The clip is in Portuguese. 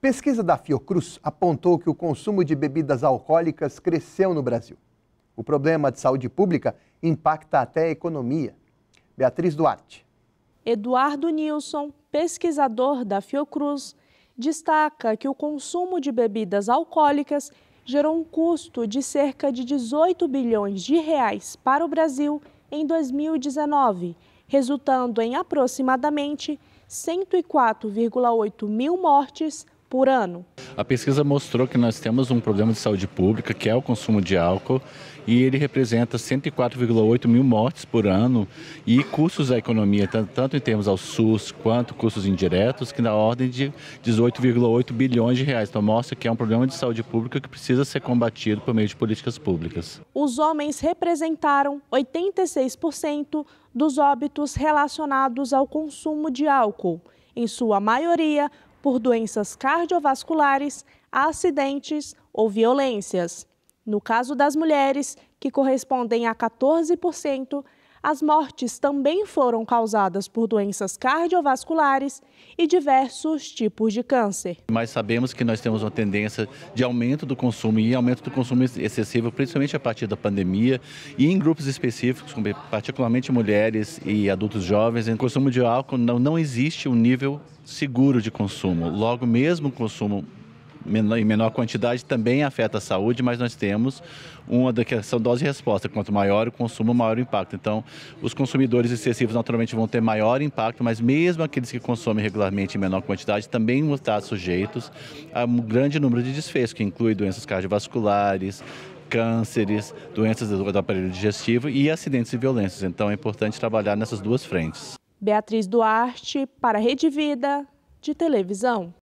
Pesquisa da Fiocruz apontou que o consumo de bebidas alcoólicas cresceu no Brasil. O problema de saúde pública impacta até a economia. Beatriz Duarte. Eduardo Nilson, pesquisador da Fiocruz, destaca que o consumo de bebidas alcoólicas gerou um custo de cerca de 18 bilhões de reais para o Brasil em 2019, resultando em aproximadamente 104,8 mil mortes por ano. A pesquisa mostrou que nós temos um problema de saúde pública, que é o consumo de álcool, e ele representa 104,8 mil mortes por ano e custos à economia, tanto em termos ao SUS quanto custos indiretos, que na ordem de 18,8 bilhões de reais. Então mostra que é um problema de saúde pública que precisa ser combatido por meio de políticas públicas. Os homens representaram 86% dos óbitos relacionados ao consumo de álcool, em sua maioria por doenças cardiovasculares, acidentes ou violências. No caso das mulheres, que correspondem a 14% as mortes também foram causadas por doenças cardiovasculares e diversos tipos de câncer. Mas sabemos que nós temos uma tendência de aumento do consumo e aumento do consumo excessivo, principalmente a partir da pandemia e em grupos específicos, particularmente mulheres e adultos jovens. O consumo de álcool não, não existe um nível seguro de consumo. Logo, mesmo o consumo em menor quantidade também afeta a saúde, mas nós temos uma da questão dose resposta. Quanto maior o consumo, maior o impacto. Então, os consumidores excessivos naturalmente vão ter maior impacto, mas mesmo aqueles que consomem regularmente em menor quantidade também vão estar sujeitos a um grande número de desfechos, que inclui doenças cardiovasculares, cânceres, doenças do aparelho digestivo e acidentes e violências. Então, é importante trabalhar nessas duas frentes. Beatriz Duarte, para a Rede Vida, de televisão.